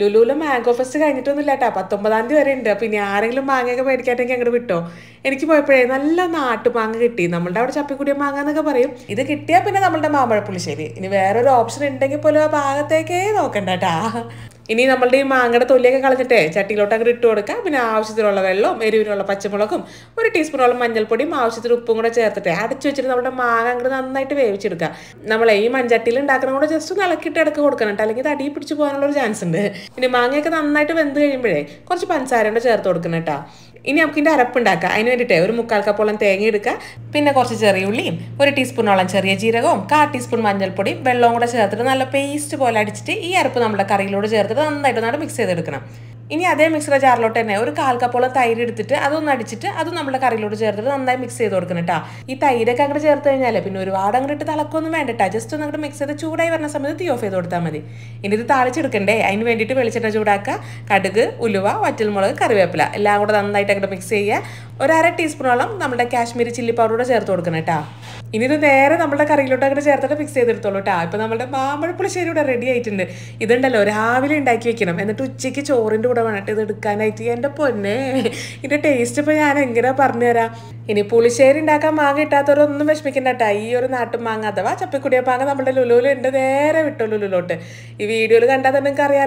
ലുലുവിലെ mango fest കഴിഞ്ഞിട്ടൊന്നുമില്ല കേട്ടോ പത്തൊമ്പതാം തീയതി വരെ ഉണ്ട് പിന്നെ ആരെങ്കിലും മാങ്ങയൊക്കെ മേടിക്കാട്ടെങ്കിൽ അങ്ങോട്ട് വിട്ടോ എനിക്ക് പോയപ്പോഴേ നല്ല നാട്ടു മാങ്ങ കിട്ടി നമ്മളുടെ അവിടെ ചപ്പിക്കുടിയ മാങ്ങ എന്നൊക്കെ പറയും ഇത് കിട്ടിയാൽ പിന്നെ നമ്മളുടെ മാമ്പഴ പുളിശ്ശേരി ഇനി വേറൊരു ഓപ്ഷൻ ഉണ്ടെങ്കിൽ പോലും ആ ഭാഗത്തേക്കേ നോക്കണ്ട കേട്ടാ ഇനി നമ്മളുടെ ഈ മാങ്ങയുടെ തൊലിയൊക്കെ കളഞ്ഞിട്ട് ചട്ടിയിലോട്ട് അങ്ങ് ഇട്ട് കൊടുക്കുക പിന്നെ ആവശ്യത്തിനുള്ള വെള്ളവും എരിവിനുള്ള പച്ചമുളകും ഒരു ടീസ്പൂണോളം മഞ്ഞൾപ്പൊടിയും ആവശ്യത്തിന് ഉപ്പും കൂടെ ചേർത്തിട്ട് അടച്ചു വെച്ചിട്ട് നമ്മുടെ മാങ്ങ അങ്ങ് നന്നായിട്ട് വേവിച്ചെടുക്കുക നമ്മൾ ഈ മൺചട്ടിയിൽ ഉണ്ടാക്കുന്ന കൂടെ ജസ്റ്റ് ഒന്ന് ഇടക്ക് കൊടുക്കണം കേട്ടോ അല്ലെങ്കിൽ തടി പിടിച്ച് പോകാനുള്ള ഒരു ചാൻസ് ഉണ്ട് പിന്നെ മാങ്ങയൊക്കെ നന്നായിട്ട് വെന്ത് കഴിയുമ്പോഴേ കുറച്ച് പഞ്ചസാര കൂടെ ചേർത്ത് കൊടുക്കണം കേട്ടോ ഇനി നമുക്ക് ഇതിൻ്റെ അരപ്പുണ്ടാക്കുക അതിന് വേണ്ടിയിട്ട് ഒരു മുക്കാൽ കപ്പോളം തേങ്ങ എടുക്കുക പിന്നെ കുറച്ച് ചെറിയ ഉള്ളിയും ഒരു ടീസ്പൂണോളം ചെറിയ ജീരകവും കാ ടീസ്പൂൺ മഞ്ഞൾപ്പൊടിയും വെള്ളവും കൂടെ ചേർത്തിട്ട് നല്ല പേസ്റ്റ് പോലെ അടിച്ചിട്ട് ഈ അരപ്പ് നമ്മുടെ കറിയിലൂടെ ചേർത്തിട്ട് നന്നായിട്ട് നന്നായിട്ട് മിക്സ് ചെയ്തെടുക്കണം ഇനി അതേ മിക്സറ ജാറിലോട്ട് തന്നെ ഒരു കാൽ കപ്പോളം തൈര് എടുത്തിട്ട് അതൊന്ന് അടിച്ചിട്ട് അത് നമ്മുടെ കറിയിലോട്ട് ചേർത്തിട്ട് നന്നായി മിക്സ് ചെയ്ത് കൊടുക്കണം കേട്ടോ ഈ തൈരൊക്കെ അങ്ങോട്ട് ചേർത്ത് കഴിഞ്ഞാൽ പിന്നെ ഒരുപാട് അങ്ങോട്ട് ഇട്ട് തിളക്കൊന്നും വേണ്ടട്ടാ ജസ്റ്റ് ഒന്ന് അങ്ങോട്ട് മിക്സ് ചെയ്ത് ചൂടായി വരുന്ന സമയത്ത് തീ ഓഫ് ചെയ്ത് കൊടുത്താൽ മതി ഇനി ഇത് താളിച്ചെടുക്കണ്ടേ അതിന് വേണ്ടിയിട്ട് വെളിച്ചെണ്ണ ചൂടാക്കുക കടുക് ഉലുവ വറ്റൽമുളക് കറിവേപ്പില എല്ലാം കൂടെ നന്നായിട്ട് അങ്ങോട്ട് മിക്സ് ചെയ്യുക ഒരു അര ടീസ്പൂണോളം നമ്മുടെ കാശ്മീരി ചില്ലി പൗഡർ ചേർത്ത് കൊടുക്കണം കേട്ടോ ഇനി ഇത് നേരെ നമ്മുടെ കറിയിലോട്ട് അങ്ങനെ ചേർത്തിട്ട് ഫിക്സ് ചെയ്തെടുത്തോളൂ കേട്ടോ ഇപ്പൊ നമ്മുടെ മാമ്പഴപ്പുളിശ്ശേരി ഇവിടെ റെഡി ആയിട്ടുണ്ട് ഇതുണ്ടല്ലോ രാവിലെ ഉണ്ടാക്കി വെക്കണം എന്നിട്ട് ഉച്ചയ്ക്ക് ചോറിന്റെ കൂടെ വേണം ഇത് എടുക്കാനായിട്ട് എൻ്റെ പൊന്നെ ഇതിന്റെ ടേസ്റ്റ് ഇപ്പൊ ഞാൻ എങ്ങനെ പറഞ്ഞു തരാം ഇനി പുളിശ്ശേരി ഉണ്ടാക്കാൻ മാങ്ങ ഇട്ടാത്തവരൊന്നും വിഷമിക്കണ്ട കേട്ടോ ഈ ഒരു നാട്ടു മാങ്ങ അഥവാ ചപ്പിക്കുടിയ മാങ്ങ നമ്മുടെ ലുലുവിലുണ്ട് നേരെ വിട്ടോ ലുലുലോട്ട് ഈ വീഡിയോയിൽ കണ്ടാൽ തന്നെ നിങ്ങൾക്ക് അറിയാം